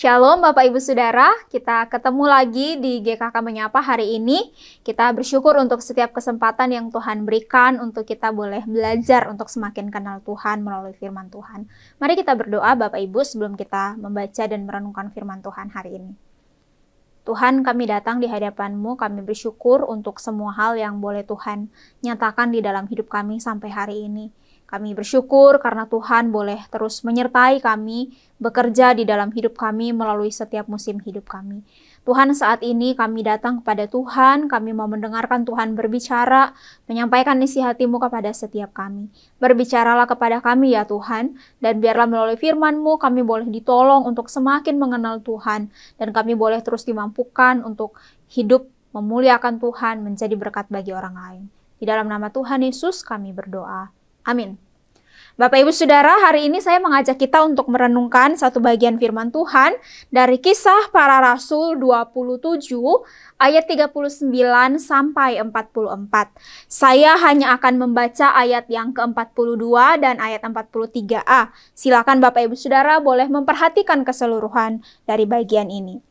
Shalom Bapak Ibu Saudara, kita ketemu lagi di GKK Menyapa hari ini. Kita bersyukur untuk setiap kesempatan yang Tuhan berikan untuk kita boleh belajar untuk semakin kenal Tuhan melalui firman Tuhan. Mari kita berdoa Bapak Ibu sebelum kita membaca dan merenungkan firman Tuhan hari ini. Tuhan kami datang di hadapan-Mu, kami bersyukur untuk semua hal yang boleh Tuhan nyatakan di dalam hidup kami sampai hari ini. Kami bersyukur karena Tuhan boleh terus menyertai kami, bekerja di dalam hidup kami melalui setiap musim hidup kami. Tuhan, saat ini kami datang kepada Tuhan, kami mau mendengarkan Tuhan berbicara, menyampaikan isi hatimu kepada setiap kami. Berbicaralah kepada kami ya Tuhan, dan biarlah melalui firman-Mu kami boleh ditolong untuk semakin mengenal Tuhan, dan kami boleh terus dimampukan untuk hidup memuliakan Tuhan, menjadi berkat bagi orang lain. Di dalam nama Tuhan Yesus kami berdoa. Amin. Bapak Ibu Saudara, hari ini saya mengajak kita untuk merenungkan satu bagian firman Tuhan dari kisah para rasul 27 ayat 39 sampai 44. Saya hanya akan membaca ayat yang ke-42 dan ayat 43a. Silakan Bapak Ibu Saudara boleh memperhatikan keseluruhan dari bagian ini.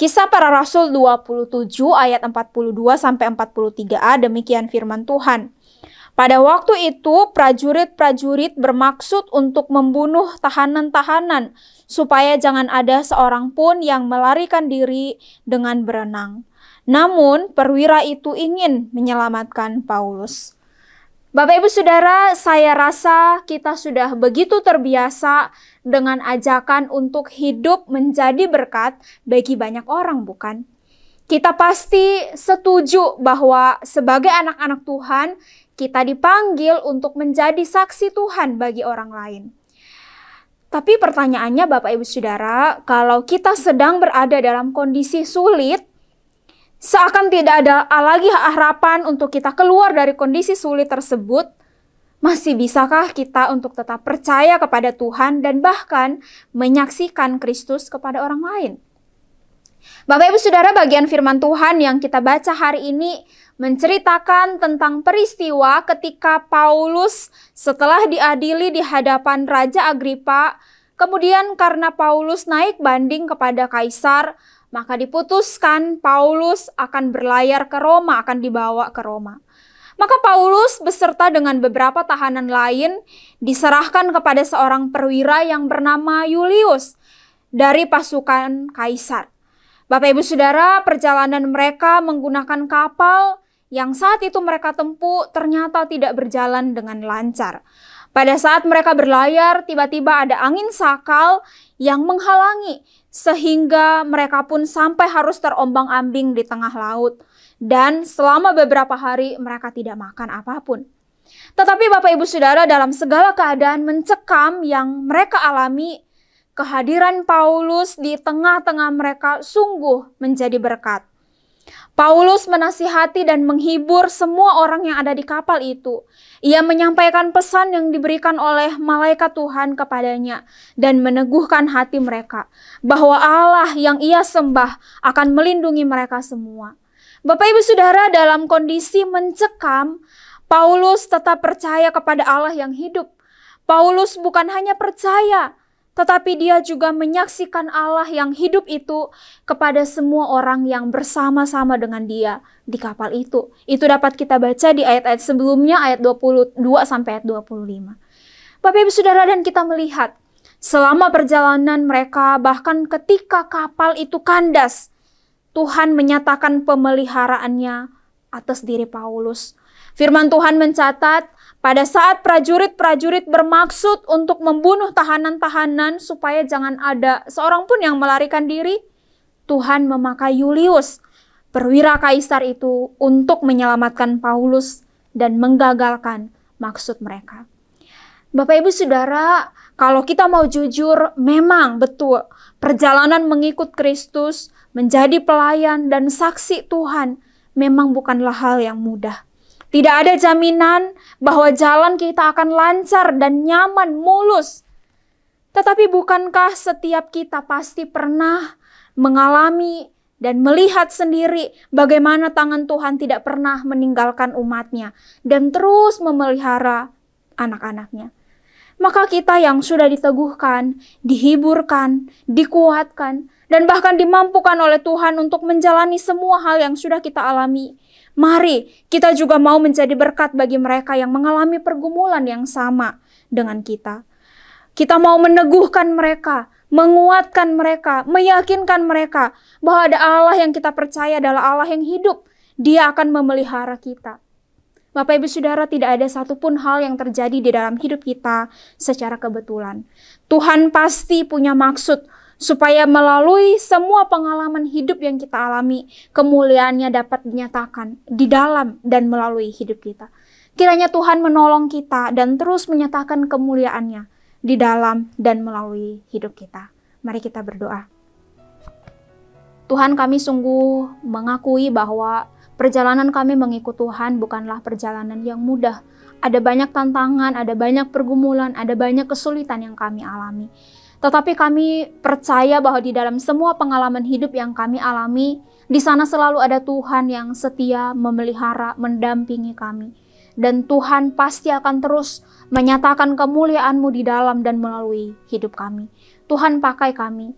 Kisah para Rasul 27 ayat 42 sampai 43a demikian firman Tuhan. Pada waktu itu, prajurit-prajurit bermaksud untuk membunuh tahanan-tahanan, supaya jangan ada seorang pun yang melarikan diri dengan berenang. Namun, perwira itu ingin menyelamatkan Paulus. Bapak, ibu, saudara, saya rasa kita sudah begitu terbiasa dengan ajakan untuk hidup menjadi berkat bagi banyak orang, bukan? Kita pasti setuju bahwa sebagai anak-anak Tuhan, kita dipanggil untuk menjadi saksi Tuhan bagi orang lain. Tapi pertanyaannya Bapak Ibu Saudara, kalau kita sedang berada dalam kondisi sulit, seakan tidak ada lagi harapan untuk kita keluar dari kondisi sulit tersebut, masih bisakah kita untuk tetap percaya kepada Tuhan dan bahkan menyaksikan Kristus kepada orang lain? Bapak Ibu Saudara, bagian firman Tuhan yang kita baca hari ini menceritakan tentang peristiwa ketika Paulus setelah diadili di hadapan Raja Agripa, kemudian karena Paulus naik banding kepada kaisar, maka diputuskan Paulus akan berlayar ke Roma, akan dibawa ke Roma. Maka Paulus beserta dengan beberapa tahanan lain diserahkan kepada seorang perwira yang bernama Julius dari pasukan kaisar. Bapak Ibu Saudara, perjalanan mereka menggunakan kapal yang saat itu mereka tempuh ternyata tidak berjalan dengan lancar. Pada saat mereka berlayar, tiba-tiba ada angin sakal yang menghalangi sehingga mereka pun sampai harus terombang-ambing di tengah laut. Dan selama beberapa hari mereka tidak makan apapun. Tetapi Bapak Ibu Saudara dalam segala keadaan mencekam yang mereka alami, kehadiran Paulus di tengah-tengah mereka sungguh menjadi berkat. Paulus menasihati dan menghibur semua orang yang ada di kapal itu. Ia menyampaikan pesan yang diberikan oleh malaikat Tuhan kepadanya dan meneguhkan hati mereka bahwa Allah yang ia sembah akan melindungi mereka semua. Bapak Ibu Saudara, dalam kondisi mencekam, Paulus tetap percaya kepada Allah yang hidup. Paulus bukan hanya percaya, tetapi dia juga menyaksikan Allah yang hidup itu kepada semua orang yang bersama-sama dengan dia di kapal itu. Itu dapat kita baca di ayat-ayat sebelumnya ayat 22 sampai ayat 25. Bapak Ibu Saudara dan kita melihat selama perjalanan mereka bahkan ketika kapal itu kandas Tuhan menyatakan pemeliharaannya atas diri Paulus. Firman Tuhan mencatat, pada saat prajurit-prajurit bermaksud untuk membunuh tahanan-tahanan supaya jangan ada seorang pun yang melarikan diri, Tuhan memakai Julius, perwira kaisar itu, untuk menyelamatkan Paulus dan menggagalkan maksud mereka. Bapak Ibu Saudara, kalau kita mau jujur, memang betul perjalanan mengikut Kristus menjadi pelayan dan saksi Tuhan memang bukanlah hal yang mudah. Tidak ada jaminan bahwa jalan kita akan lancar dan nyaman, mulus. Tetapi bukankah setiap kita pasti pernah mengalami dan melihat sendiri bagaimana tangan Tuhan tidak pernah meninggalkan umatnya dan terus memelihara anak-anaknya maka kita yang sudah diteguhkan, dihiburkan, dikuatkan, dan bahkan dimampukan oleh Tuhan untuk menjalani semua hal yang sudah kita alami. Mari kita juga mau menjadi berkat bagi mereka yang mengalami pergumulan yang sama dengan kita. Kita mau meneguhkan mereka, menguatkan mereka, meyakinkan mereka bahwa ada Allah yang kita percaya adalah Allah yang hidup. Dia akan memelihara kita. Bapak Ibu Saudara, tidak ada satupun hal yang terjadi di dalam hidup kita secara kebetulan. Tuhan pasti punya maksud supaya melalui semua pengalaman hidup yang kita alami, kemuliaannya dapat dinyatakan di dalam dan melalui hidup kita. Kiranya Tuhan menolong kita dan terus menyatakan kemuliaannya di dalam dan melalui hidup kita. Mari kita berdoa. Tuhan kami sungguh mengakui bahwa Perjalanan kami mengikut Tuhan bukanlah perjalanan yang mudah. Ada banyak tantangan, ada banyak pergumulan, ada banyak kesulitan yang kami alami. Tetapi kami percaya bahwa di dalam semua pengalaman hidup yang kami alami, di sana selalu ada Tuhan yang setia memelihara, mendampingi kami. Dan Tuhan pasti akan terus menyatakan kemuliaan-Mu di dalam dan melalui hidup kami. Tuhan pakai kami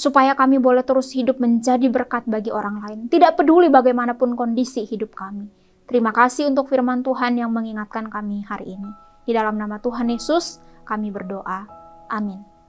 supaya kami boleh terus hidup menjadi berkat bagi orang lain, tidak peduli bagaimanapun kondisi hidup kami. Terima kasih untuk firman Tuhan yang mengingatkan kami hari ini. Di dalam nama Tuhan Yesus, kami berdoa. Amin.